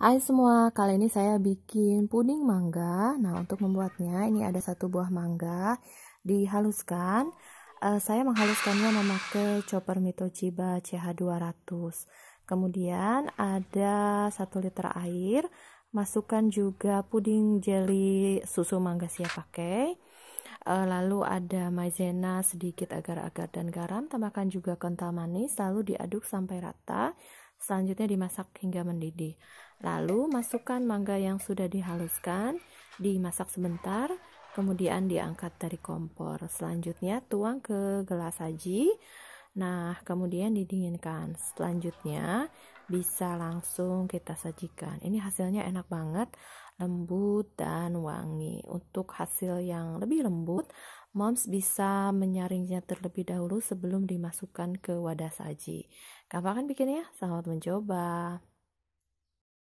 Hai semua, kali ini saya bikin puding mangga. Nah, untuk membuatnya ini ada satu buah mangga dihaluskan. Uh, saya menghaluskannya memakai chopper Mitochiba CH200. Kemudian ada 1 liter air. Masukkan juga puding jelly susu mangga siap pakai. Uh, lalu ada maizena sedikit agar-agar dan garam. Tambahkan juga kental manis, lalu diaduk sampai rata Selanjutnya dimasak hingga mendidih. Lalu masukkan mangga yang sudah dihaluskan, dimasak sebentar, kemudian diangkat dari kompor. Selanjutnya tuang ke gelas saji. Nah, kemudian didinginkan. Selanjutnya bisa langsung kita sajikan. Ini hasilnya enak banget, lembut dan wangi. Untuk hasil yang lebih lembut, moms bisa menyaringnya terlebih dahulu sebelum dimasukkan ke wadah saji. Gampang kan bikinnya? Selamat mencoba.